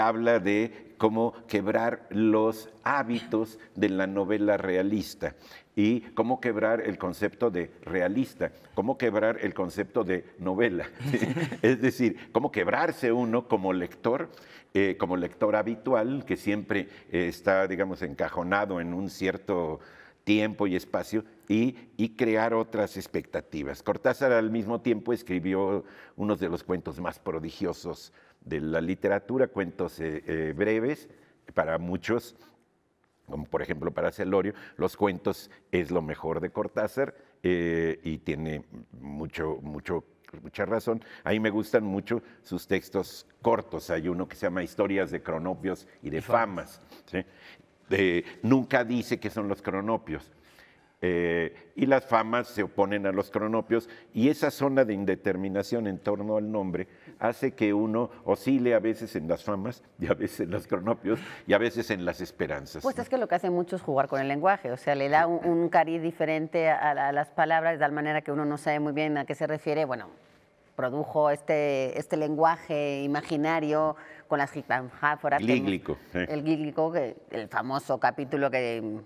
habla de cómo quebrar los hábitos de la novela realista y cómo quebrar el concepto de realista, cómo quebrar el concepto de novela. es decir, cómo quebrarse uno como lector, eh, como lector habitual, que siempre eh, está, digamos, encajonado en un cierto tiempo y espacio, y, y, crear otras expectativas. Cortázar al mismo tiempo escribió uno de los cuentos más prodigiosos de la literatura, cuentos eh, eh, breves para muchos, como por ejemplo para Celorio, los cuentos es lo mejor de Cortázar eh, y tiene mucha razón. A mí me gustan mucho sus textos cortos. Hay uno que se llama Historias de cronopios y de famas. nunca dice que son los cronopios eh, y las famas se oponen a los cronopios y esa zona de indeterminación en torno al nombre hace que uno oscile a veces en las famas y a veces en los cronopios y a veces en las esperanzas. Pues es que lo que hace muchos es jugar con el lenguaje, o sea, le da un, cariz diferente a, las palabras de tal manera que uno no sabe muy bien a qué se refiere, bueno, produjo este, este lenguaje imaginario con las gigantáforas. El El gíglico, el famoso capítulo que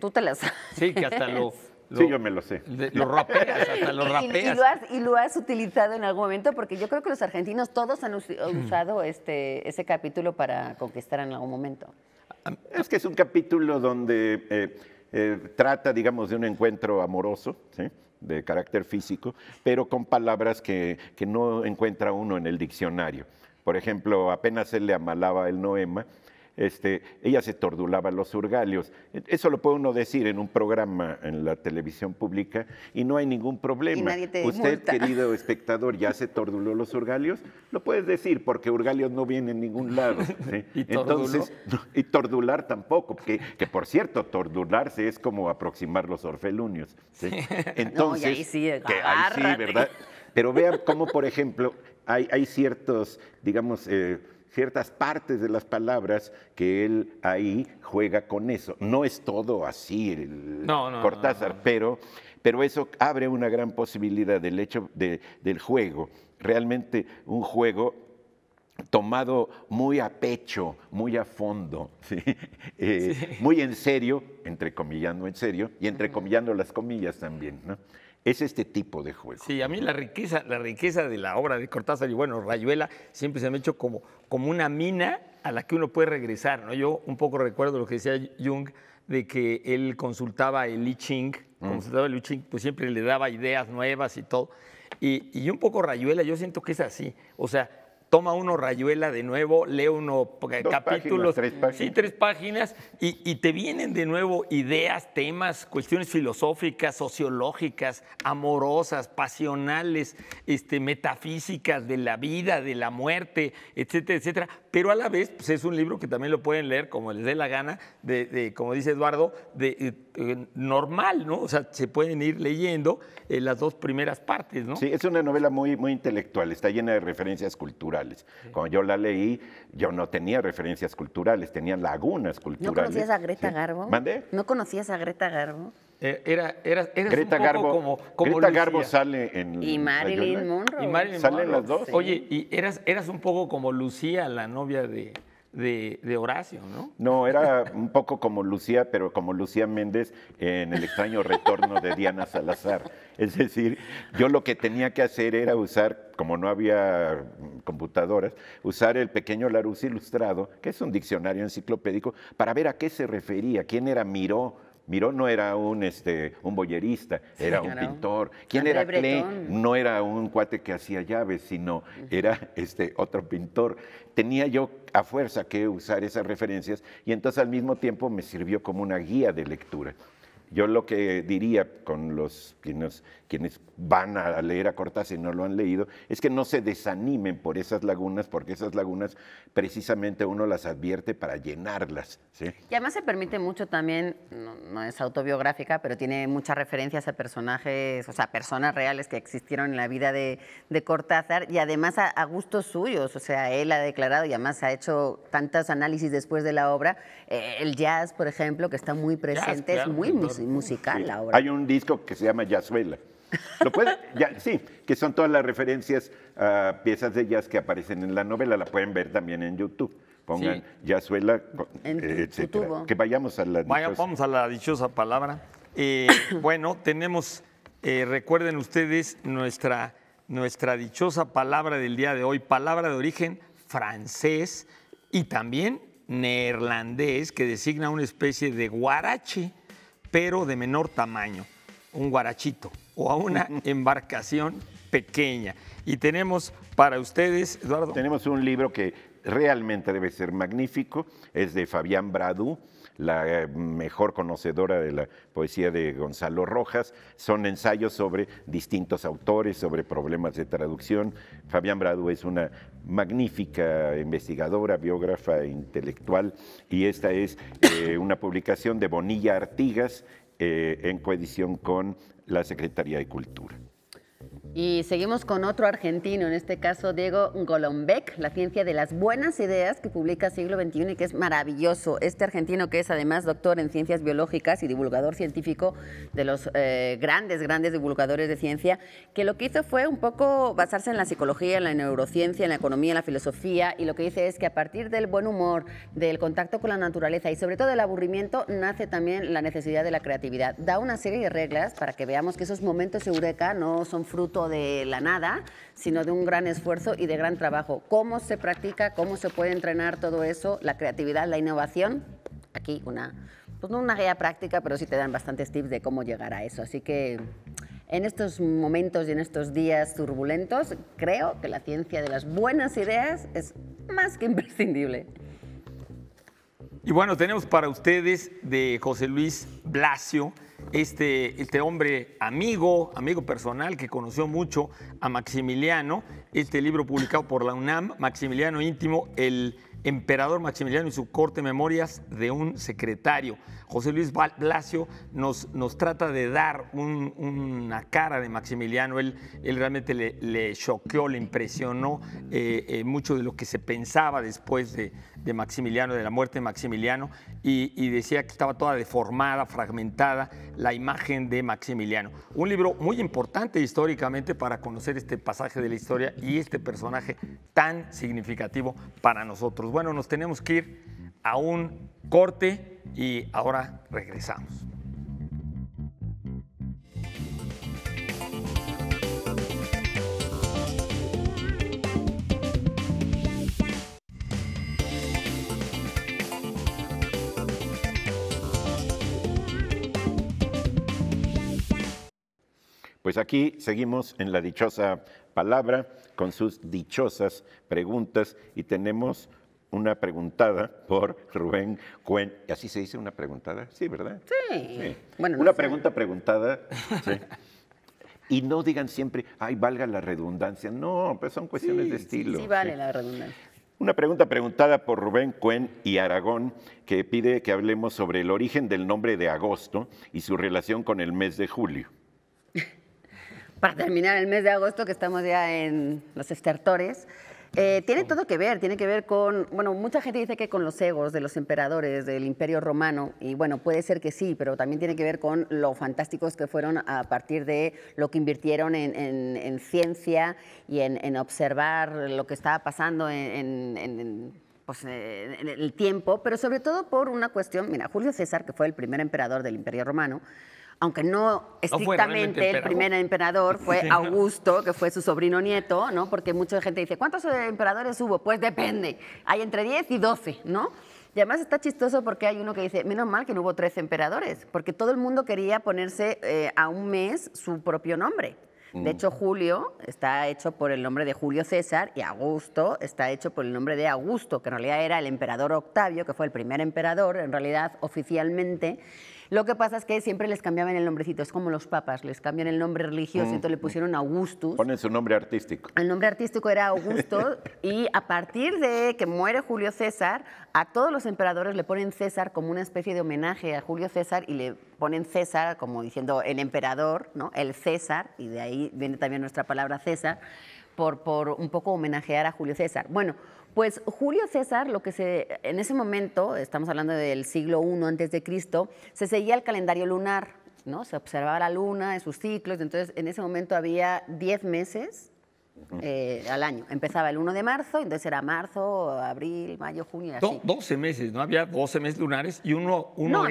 Tú te las Sí, que hasta lo... sí, yo me lo sé. lo rapeas, hasta lo rapeas. Y, lo has, utilizado en algún momento, porque yo creo que los argentinos todos han mm. usado este, ese capítulo para conquistar en algún momento. Ah, es que es un capítulo donde eh, eh, trata, digamos, de un encuentro amoroso, de carácter físico, pero con palabras que, que no encuentra uno en el diccionario. Por ejemplo, apenas él le amalaba el noema, este, ella se tordulaba los urgalios. E, eso lo puede uno decir en un programa en la televisión pública y no hay ningún problema. Usted, querido espectador, ya se torduló los urgalios, lo puedes decir porque urgalios no vienen en ningún lado. ¿Y Entonces, y tordular tampoco, que, que, por cierto, tordularse es como aproximar los orfelunios. Entonces, ahí sí, ahí ¿verdad? Pero vean cómo, por ejemplo, hay, ciertos, digamos, eh, ciertas partes de las palabras que él ahí juega con eso. No es todo así el Cortázar, Pero, pero eso abre una gran posibilidad del hecho del juego. Realmente un juego tomado muy a pecho, muy a fondo, eh, muy en serio, entre entrecomillando en serio y entrecomillando las comillas también. ¿no? es este tipo de juego. Sí, a mí la riqueza, la riqueza de la obra de Cortázar y bueno, Rayuela siempre se me ha hecho como, como una mina a la que uno puede regresar. ¿no? Yo un poco recuerdo lo que decía Jung de que él consultaba el I Ching, mm. consultaba el I Ching, pues siempre le daba ideas nuevas y todo. Y, y un poco Rayuela, yo siento que es así. O sea, toma uno rayuela de nuevo, lee uno capítulos, tres páginas. sí, tres páginas, y, te vienen de nuevo ideas, temas, cuestiones filosóficas, sociológicas, amorosas, pasionales, este, metafísicas de la vida, de la muerte, etcétera, etcétera, pero a la vez pues, es un libro que también lo pueden leer como les dé la gana, de, como dice Eduardo, de, eh, eh, normal, ¿no? O sea, se pueden ir leyendo eh, las dos primeras partes, ¿no? Sí, es una novela muy, muy intelectual, está llena de referencias culturales. Cuando yo la leí, yo no tenía referencias culturales, tenía lagunas culturales. ¿No conocías a Greta Garbo? ¿Mandé? ¿No conocías a Greta Garbo? Eh, era, era, un poco como, Greta Garbo sale en y Marilyn Monroe. Salen las dos. Oye, y eras, eras un poco como Lucía, la novia de, Horacio, ¿no? No, era un poco como Lucía, pero como Lucía Méndez en el extraño retorno de Diana Salazar. Es decir, yo lo que tenía que hacer era usar, como no había computadoras, usar el pequeño Larousse Ilustrado, que es un diccionario enciclopédico, para ver a qué se refería, quién era Miró, Miró no era un, este, un boyerista, era un pintor. ¿Quién era No era un cuate que hacía llaves, sino era este, otro pintor. Tenía yo a fuerza que usar esas referencias y entonces al mismo tiempo me sirvió como una guía de lectura. Yo lo que diría con los quienes, quienes van a leer a Cortázar y no lo han leído es que no se desanimen por esas lagunas, porque esas lagunas precisamente uno las advierte para llenarlas. Y además se permite mucho también, no, es autobiográfica, pero tiene muchas referencias a personajes, o sea, personas reales que existieron en la vida de, Cortázar y además a, gustos suyos. O sea, él ha declarado y además ha hecho tantos análisis después de la obra. Eh, el jazz, por ejemplo, que está muy presente, es muy musical Hay un disco que se llama Yazuela. sí, que son todas las referencias a ah, piezas de jazz que aparecen en la novela. La pueden ver también en YouTube. Pongan Yazuela, eh, etcétera. Que vayamos a la dichosa. vamos a la dichosa palabra. Eh, bueno, tenemos, eh, recuerden ustedes, nuestra, nuestra dichosa palabra del día de hoy, palabra de origen francés y también neerlandés, que designa una especie de guarache pero de menor tamaño, un guarachito o a una embarcación pequeña. Y tenemos para ustedes, Eduardo. Tenemos un libro que realmente debe ser magnífico, es de Fabián Bradú, la mm, mejor conocedora de la poesía de Gonzalo Rojas. Son ensayos sobre distintos autores, sobre problemas de traducción. Fabián Bradu es una magnífica investigadora, biógrafa, e intelectual, y esta es eh, una publicación de Bonilla Artigas eh, en coedición con la Secretaría de Cultura. Y seguimos con otro argentino, en este caso Diego Golombek, La ciencia de las buenas ideas, que publica Siglo XXI y que es maravilloso. Este argentino, que es además doctor en ciencias biológicas y divulgador científico de los eh, grandes, grandes divulgadores de ciencia, que lo que hizo fue un poco basarse en la psicología, en la neurociencia, en la economía, en la filosofía, y lo que dice es que a partir del buen humor, del contacto con la naturaleza y sobre todo del aburrimiento, nace también la necesidad de la creatividad. Da una serie de reglas para que veamos que esos momentos eureka no son fruto de la nada, sino de un gran esfuerzo y de gran trabajo. ¿Cómo se practica? ¿Cómo se puede entrenar todo eso? La creatividad, la innovación. Aquí una, pues no una guía práctica, pero sí te dan bastantes tips de cómo llegar a eso. Así que en estos momentos y en estos días turbulentos, creo que la ciencia de las buenas ideas es más que imprescindible. Y bueno, tenemos para ustedes de José Luis Blasio, este, este, hombre amigo, amigo personal que conoció mucho a Maximiliano, este libro publicado por la UNAM, Maximiliano Íntimo, el Emperador Maximiliano y su corte Memorias de un secretario. José Luis Blasio nos, nos trata de dar una cara de Maximiliano. Él, realmente le, choqueó, le impresionó eh, eh, mucho de lo que se pensaba después de, Maximiliano, de la muerte de Maximiliano, y, y, decía que estaba toda deformada, fragmentada, la imagen de Maximiliano. Un libro muy importante históricamente para conocer este pasaje de la historia y este personaje tan significativo para nosotros bueno, nos tenemos que ir a un corte y ahora regresamos. Pues aquí seguimos en la dichosa palabra con sus dichosas preguntas y tenemos una preguntada por Rubén Cuen. ¿Así se dice una preguntada? Sí, ¿verdad? Sí. Bueno, una pregunta preguntada. Y no digan siempre, ay, valga la redundancia. No, pues son cuestiones de estilo. Sí, vale la redundancia. Una pregunta preguntada por Rubén Cuen y Aragón, que pide que hablemos sobre el origen del nombre de agosto y su relación con el mes de julio. Para terminar el mes de agosto, que estamos ya en los estertores, eh, tiene todo que ver, tiene que ver con, bueno, mucha gente dice que con los egos de los emperadores del Imperio Romano, y bueno, puede ser que sí, pero también tiene que ver con lo fantásticos que fueron a partir de lo que invirtieron en, ciencia y en, observar lo que estaba pasando pues, eh, en el tiempo, pero sobre todo por una cuestión, mira, Julio César, que fue el primer emperador del Imperio Romano, aunque no estrictamente el, primer emperador fue Augusto, que fue su sobrino nieto, ¿no? Porque mucha gente dice, ¿cuántos eh, emperadores hubo? Pues depende, hay entre 10 y 12, ¿no? Y además está chistoso porque hay uno que dice, menos mal que no hubo 13 emperadores, porque todo el mundo quería ponerse eh, a un mes su propio nombre. De hecho, mm. Julio está hecho por el nombre de Julio César y Augusto está hecho por el nombre de Augusto, que en realidad era el emperador Octavio, que fue el primer emperador, en realidad oficialmente, lo que pasa es que siempre les cambiaban el nombrecito, es como los papas, les cambian el nombre religioso, y entonces le mm. pusieron Augustus. Ponen su nombre artístico. El nombre artístico era Augusto y a partir de que muere Julio César, a todos los emperadores le ponen César como una especie de homenaje a Julio César y le ponen César como diciendo el emperador, ¿no? El César y de ahí viene también nuestra palabra César por, por un poco homenajear a Julio César. Bueno, pues Julio César, lo que se en ese momento, estamos hablando del siglo I antes de Cristo, se seguía el calendario lunar, ¿no? Se observaba la luna en sus ciclos, entonces en ese momento había 10 meses eh, al año. Empezaba el 1 de marzo, entonces era marzo, abril, mayo, junio. Y así. 12 meses, ¿no? Había 12 meses lunares y uno, uno no,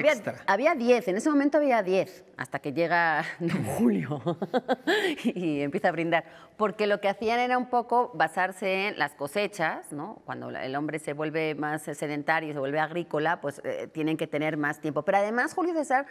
Había, 10, en ese momento había 10, hasta que llega julio y empieza a brindar. Porque lo que hacían era un poco basarse en las cosechas, ¿no? Cuando el hombre se vuelve más sedentario, y se vuelve agrícola, pues eh, tienen que tener más tiempo. Pero además, Julio César,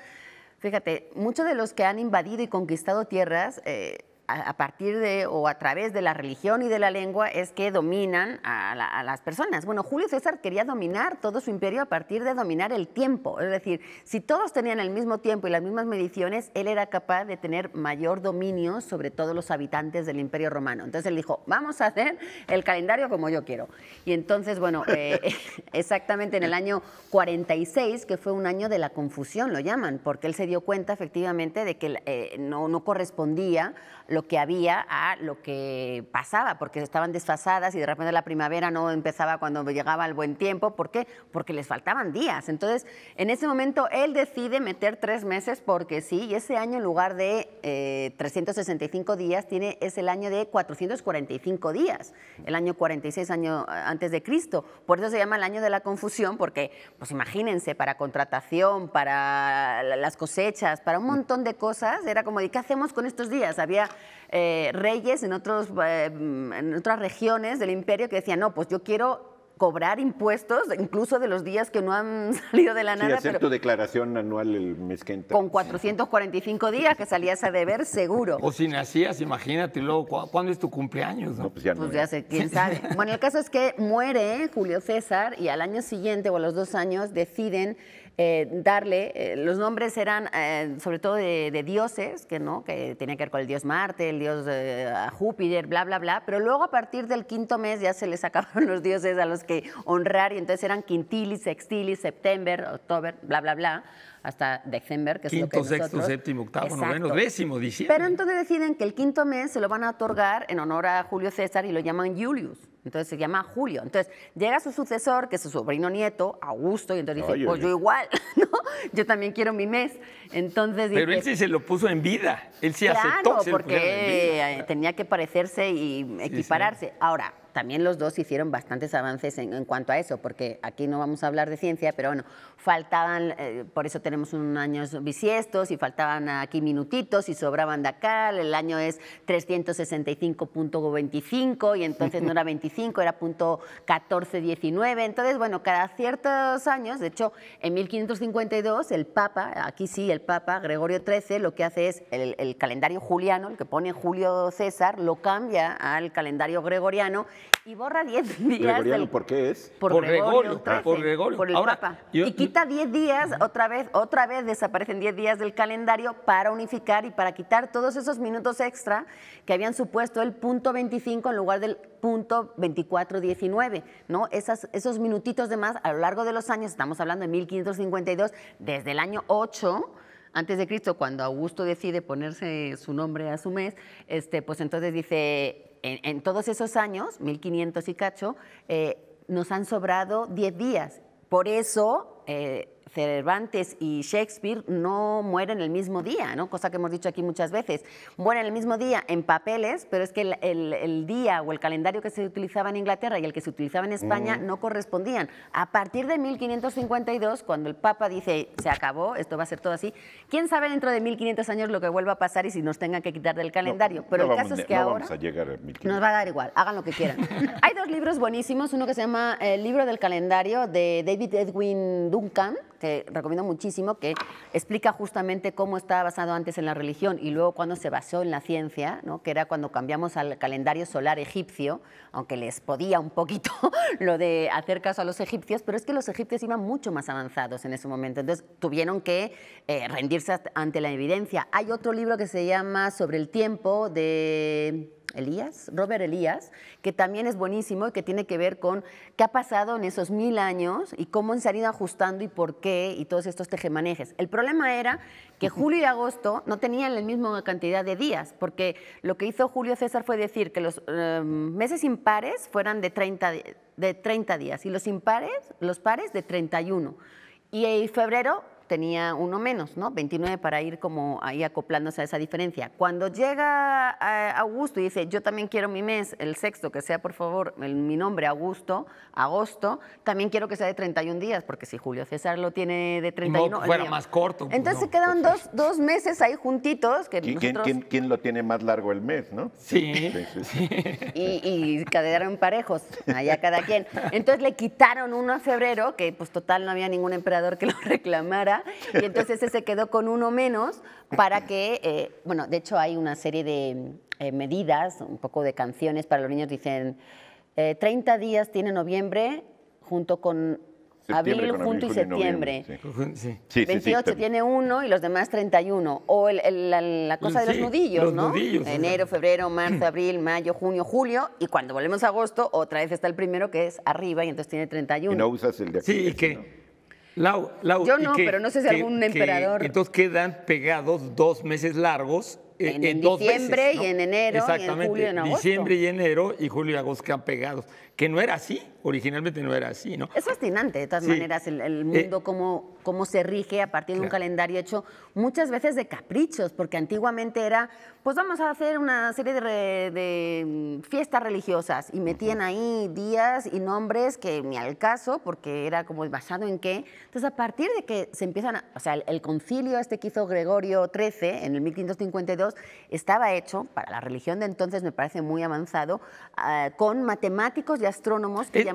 fíjate, muchos de los que han invadido y conquistado tierras. Eh, a, partir de o a través de la religión y de la lengua es que dominan a, las personas. Bueno, Julio César quería dominar todo su imperio a partir de dominar el tiempo. Es decir, si todos tenían el mismo tiempo y las mismas mediciones, él era capaz de tener mayor dominio sobre todos los habitantes del imperio romano. Entonces él dijo, vamos a hacer el calendario como yo quiero. Y entonces, bueno, eh, exactamente en el año 46, que fue un año de la confusión, lo llaman, porque él se dio cuenta efectivamente de que eh, no, no correspondía lo que había a lo que pasaba, porque estaban desfasadas y de repente la primavera no empezaba cuando llegaba el buen tiempo. ¿Por qué? Porque les faltaban días. Entonces, en ese momento él decide meter tres meses porque sí, y ese año en lugar de 365 eh, días, tiene, es el año de 445 días, el año 46 año eh, antes de Cristo. Por eso se llama el año de la confusión, porque, pues imagínense, para contratación, para las cosechas, para un mm. montón de cosas, era como, ¿y qué hacemos con estos días? Había eh, reyes en, otros, eh, en otras regiones del imperio que decían, no, pues yo quiero cobrar impuestos, incluso de los días que no han salido de la nada. Sí, hacer tu declaración anual el mes que entra. Con 445 días que salías a deber, seguro. O si nacías, imagínate, luego, ¿cuándo es tu cumpleaños? pues pues ya pues sé, quién sabe. Bueno, el caso es que muere Julio César y al año siguiente o a los dos años deciden eh, darle, eh, los nombres eran eh, sobre todo de, de, dioses, que no, que tenía que ver con el dios Marte, el dios Júpiter, bla, bla, bla, pero luego a partir del quinto mes ya se les acabaron los dioses a los que honrar y entonces eran quintilis, sextilis, september, october, bla, bla, bla hasta diciembre, que es lo que Quinto, sexto, séptimo, octavo, no noveno, décimo, diciembre. Pero entonces deciden que el quinto mes se lo van a otorgar en honor a Julio César y lo llaman Julius. Entonces se llama Julio. Entonces llega su sucesor, que es su sobrino nieto, Augusto, y entonces dice, pues yo igual, ¿no? Yo también quiero mi mes. Entonces Pero él sí se lo puso en vida. Él sí aceptó. Claro, porque eh, tenía que parecerse y equipararse. Ahora, también los dos hicieron bastantes avances en, cuanto a eso, porque aquí no vamos a hablar de ciencia, pero bueno, faltaban, eh, por eso tenemos un año bisiestos y faltaban aquí minutitos y sobraban de acá, el año es 365.25 y entonces no era 25, era punto 1419, entonces bueno, cada ciertos años, de hecho, en 1552 el Papa, aquí sí, el Papa Gregorio XIII lo que hace es el calendario juliano, el que pone Julio César, lo cambia al calendario gregoriano y borra 10 días. ¿por qué es? Por, por ah, por Gregorio. Ahora, y quita 10 días, otra vez, otra vez desaparecen 10 días del calendario para unificar y para quitar todos esos minutos extra que habían supuesto el punto 25 en lugar del punto 2419, ¿no? esos minutitos de más a lo largo de los años, estamos hablando de 1552, desde el año 8 antes de Cristo, cuando Augusto decide ponerse su nombre a su mes, este, pues entonces dice, en, todos esos años, 1500 y cacho, eh, nos han sobrado 10 días. Por eso eh, Cervantes y Shakespeare no mueren el mismo día, ¿no? cosa que hemos dicho aquí muchas veces. Mueren el mismo día en papeles, pero es que el, día o el calendario que se utilizaba en Inglaterra y el que se utilizaba en España mm. no correspondían. A partir de 1552, cuando el Papa dice, se acabó, esto va a ser todo así, quién sabe dentro de 1500 años lo que vuelva a pasar y si nos tengan que quitar del calendario. pero el caso es que ahora a llegar nos va a dar igual, hagan lo que quieran. Hay dos libros buenísimos, uno que se llama El eh, libro del calendario de David Edwin Duncan, recomiendo muchísimo, que explica justamente cómo estaba basado antes en la religión y luego cuando se basó en la ciencia, ¿no? que era cuando cambiamos al calendario solar egipcio, aunque les podía un poquito lo de hacer caso a los egipcios, pero es que los egipcios iban mucho más avanzados en ese momento, entonces tuvieron que eh, rendirse ante la evidencia. Hay otro libro que se llama Sobre el tiempo de Elías, Robert Elías, que también es buenísimo y que tiene que ver con qué ha pasado en esos mil años y cómo se han ido ajustando y por qué y todos estos tejemanejes. El problema era que julio y agosto no tenían la misma cantidad de días, porque lo que hizo Julio César fue decir que los em, meses impares fueran de 30, de 30 días y los impares, los pares de 31. Y en febrero tenía uno menos, ¿no? 29 para ir como ahí acoplándose a esa diferencia. Cuando llega eh, Augusto y dice, yo también quiero mi mes, el sexto, que sea por favor mi nombre, Augusto, agosto, también quiero que sea de 31 días, porque si Julio César lo tiene de 31... Y fuera más corto. Pues, Entonces se quedan dos, meses ahí juntitos. Que ¿Quién, ¿quién, lo tiene más largo el mes, no? Sí. Y, y quedaron parejos, allá cada quien. Entonces le quitaron uno a febrero, que pues total no había ningún emperador que lo reclamara y entonces ese se quedó con uno menos para que, eh, bueno, de hecho hay una serie de eh, medidas, un poco de canciones para los niños, dicen 30 eh, días tiene noviembre junto con abril, junto y septiembre. 28 tiene uno y los demás 31. O la, cosa de los nudillos, Enero, febrero, marzo, abril, mayo, junio, julio. Y cuando volvemos a agosto, otra vez está el primero que es arriba y entonces tiene 31. Y no usas el de aquí. Sí, y que... Yo no, pero no sé si algún emperador. entonces quedan pegados dos meses largos. Eh, en, diciembre y en enero, y en julio y en Diciembre y enero y julio y agosto quedan pegados. Que no era así originalmente no era así, ¿no? Es fascinante, de todas maneras, el, eh, mundo, cómo, cómo, se rige a partir de un calendario hecho muchas veces de caprichos, porque antiguamente era, pues vamos a hacer una serie de, mm, fiestas religiosas y metían ahí días y nombres que ni al caso, porque era como basado en qué. Entonces, a partir de que se empiezan, o sea, el, concilio este que hizo Gregorio XIII en el 1552 estaba hecho, para la religión de entonces me parece muy avanzado, ah, con matemáticos y astrónomos que ya eh,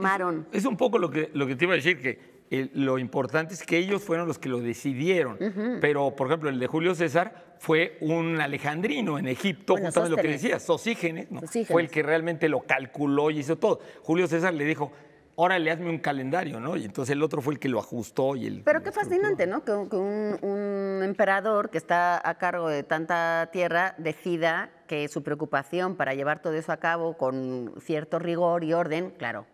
es, un poco lo que, que te iba a decir, que eh, lo importante es que ellos fueron los que lo decidieron. Pero, por ejemplo, el de Julio César fue un alejandrino en Egipto, justamente lo que decía, Sosígenes, fue el que realmente lo calculó y hizo todo. Julio César le dijo, ahora le hazme un calendario, ¿no? Y entonces el otro fue el que lo ajustó y el... Pero qué fascinante, ¿no? Que, un, emperador que está a cargo de tanta tierra decida que su preocupación para llevar todo eso a cabo con cierto rigor y orden, claro,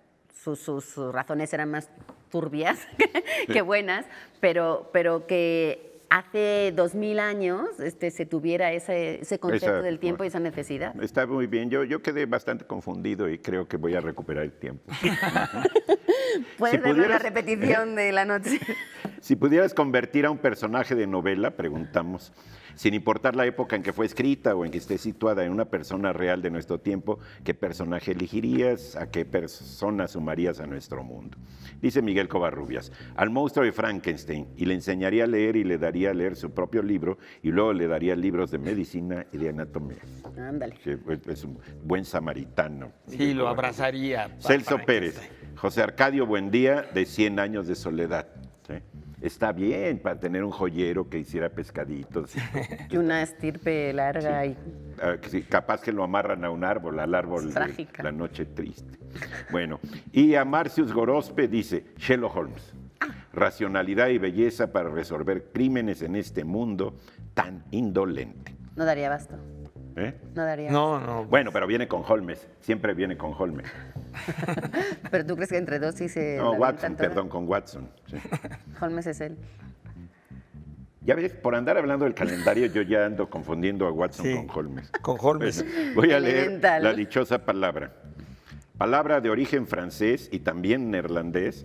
sus, razones eran más turbias que buenas, pero, pero que hace dos mil años este, se tuviera ese, ese concepto del tiempo y esa necesidad. Está muy bien, yo, yo quedé bastante confundido y creo que voy a recuperar el tiempo. Puedes si una la repetición de la noche. si pudieras convertir a un personaje de novela, preguntamos, sin importar la época en que fue escrita o en que esté situada en una persona real de nuestro tiempo, qué personaje elegirías, a qué persona sumarías a nuestro mundo. Dice Miguel Covarrubias, al monstruo de Frankenstein, y le enseñaría a leer y le daría a leer su propio libro, y luego le daría libros de medicina y de anatomía. Ándale. Pues, es un buen samaritano. Sí, lo abrazaría. Celso Pérez, José Arcadio Buendía, de 100 años de soledad está bien para tener un joyero que hiciera pescaditos. Y una estirpe larga y... Ah, capaz que lo amarran a un árbol, al árbol la noche triste. Bueno, y a Marcius Gorospe dice, Sherlock Holmes, ah. racionalidad y belleza para resolver crímenes en este mundo tan indolente. No daría abasto. ¿Eh? No daría. No, no. Bueno, pero viene con Holmes, siempre viene con Holmes. Pero tú crees que entre dos sí se. No, Watson, perdón, con Watson. Holmes es él. Ya ves, por andar hablando del calendario, yo ya ando confundiendo a Watson con Holmes. Con Holmes. voy a leer la dichosa palabra. Palabra de origen francés y también neerlandés,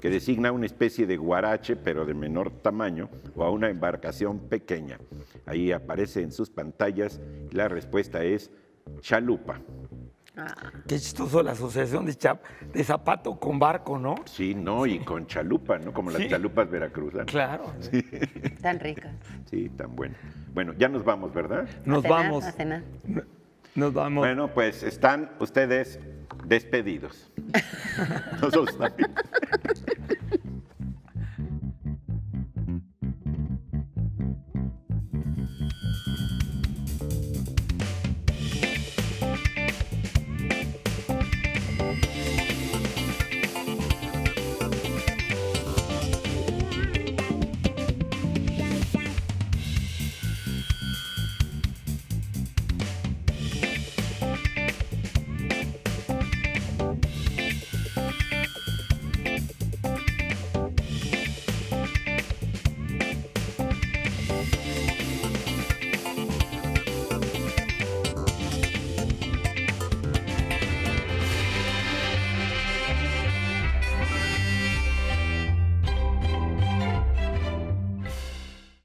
que designa una especie de guarache, pero de menor tamaño, o a una embarcación pequeña. Ahí aparece en sus pantallas, la respuesta es chalupa. Ah. Qué chistoso la asociación de, chap, de zapato con barco, ¿no? Sí, no, y con chalupa, ¿no? Como las chalupas veracruzanas. Claro. Sí. Tan ricas. Sí, tan buena. Bueno, ya nos vamos, ¿verdad? Nos vamos. A Nos vamos. Bueno, pues están ustedes despedidos. Nosotros